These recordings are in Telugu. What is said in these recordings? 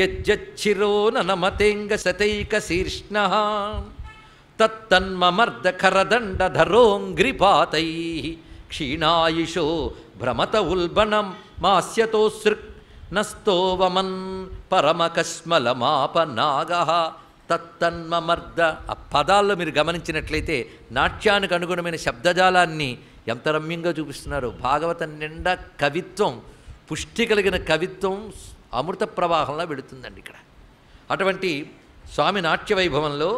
యజ్జిరో నమతేంగ సతైక శీర్ష్ణ తత్తన్మమర్దఖరదండధరోంఘ్రిపాతై క్షీణాయుషో భ్రమత ఉల్బణం మాస్యతో సృక్ నస్తోవమన్ పరమకస్మలమాపనాగ తత్తన్మమర్ద ఆ పదాల్లో మీరు గమనించినట్లయితే నాట్యానికి అనుగుణమైన శబ్దజాలాన్ని ఎంత రమ్యంగా చూపిస్తున్నారు భాగవతం నిండా కవిత్వం పుష్టి కలిగిన కవిత్వం అమృత ప్రవాహంలా పెడుతుందండి ఇక్కడ అటువంటి స్వామి నాట్య వైభవంలో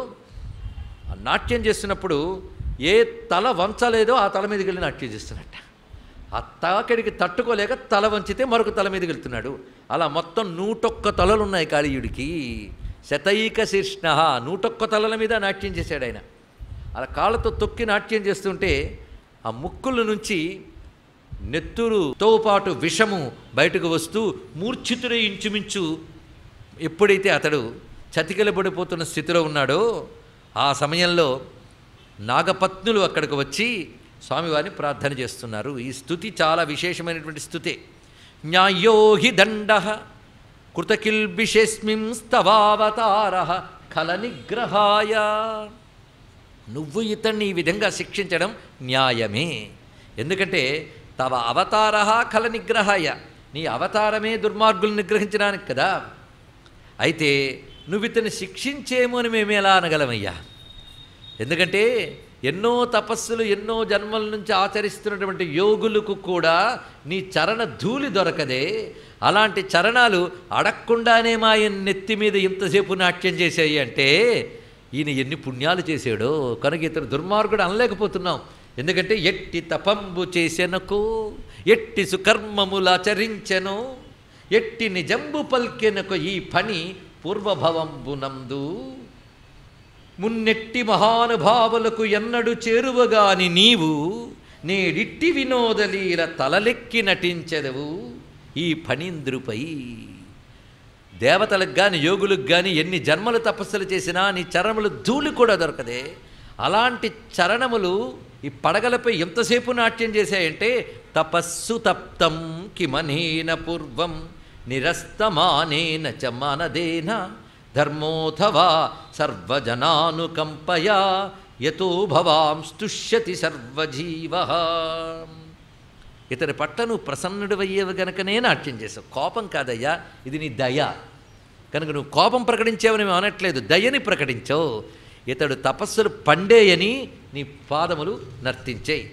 నాట్యం చేస్తున్నప్పుడు ఏ తల వంచలేదో ఆ తల మీదకి వెళ్ళి నాట్యం చేస్తున్నట్ట ఆ తాకడికి తట్టుకోలేక తల వంచితే మరొక తల మీదకి వెళ్తున్నాడు అలా మొత్తం నూటొక్క తలలు ఉన్నాయి కాళీయుడికి శతైక శీర్ష్ణ నూటొక్క తలల మీద నాట్యం చేశాడు ఆయన అలా కాళ్ళతో తొక్కి నాట్యం చేస్తుంటే ఆ ముక్కుల నుంచి నెత్తురుతో పాటు విషము బయటకు వస్తూ మూర్ఛితుడే ఇంచుమించు ఎప్పుడైతే అతడు చతికిలబడిపోతున్న స్థితిలో ఉన్నాడో ఆ సమయంలో నాగపత్నులు అక్కడికి వచ్చి స్వామివారిని ప్రార్థన చేస్తున్నారు ఈ స్థుతి చాలా విశేషమైనటువంటి స్థుతే న్యాయోహి దండ కృతకిల్బిషేస్మిం స్తవావతార కల నిగ్రహాయ నువ్వు ఇతన్ని ఈ విధంగా శిక్షించడం న్యాయమే ఎందుకంటే తవ అవతార కల నిగ్రహాయ నీ అవతారమే దుర్మార్గులు నిగ్రహించడానికి కదా అయితే నువ్వు ఇతను శిక్షించేమో అని మేము ఎలా అనగలమయ్యా ఎందుకంటే ఎన్నో తపస్సులు ఎన్నో జన్మల నుంచి ఆచరిస్తున్నటువంటి యోగులకు కూడా నీ చరణ ధూళి దొరకదే అలాంటి చరణాలు అడగకుండానే మా నెత్తి మీద ఇంతసేపు నాట్యం చేశాయి అంటే ఈయన ఎన్ని పుణ్యాలు చేశాడో కనుక ఇతను దుర్మార్గుడు అనలేకపోతున్నాం ఎందుకంటే ఎట్టి తపంబు చేసెనకు ఎట్టి సుకర్మములాచరించెను ఎట్టి నిజంబు పల్కెనకు ఈ పని పూర్వభవంబునందు మున్నెట్టి మహానుభావులకు ఎన్నడు చేరువగాని నీవు నేడిట్టి వినోదలీల తలలెక్కి నటించదవు ఈ పనింద్రుపై దేవతలకు కానీ యోగులకు కానీ ఎన్ని జన్మలు తపస్సులు చేసినా నీ చరణములు ధూళి కూడా దొరకదే అలాంటి చరణములు ఈ పడగలపై ఎంతసేపు నాట్యం చేశాయంటే తపస్సు తప్తం కిమనేన పూర్వం నిరస్తమానేన చ మనదేన ధర్మోథవా సర్వజనానుకంపయా యతో భవాం స్తుష్యతి సర్వజీవ ఇతని పట్ల నువ్వు అయ్యేవి గనకనే నాట్యం చేసావు కోపం కాదయ్యా ఇది నీ దయ కనుక నువ్వు కోపం ప్రకటించావని మేము అనట్లేదు దయని ప్రకటించవు ఇతడు తపస్సులు పండేయని నీ పాదములు నర్తించేయి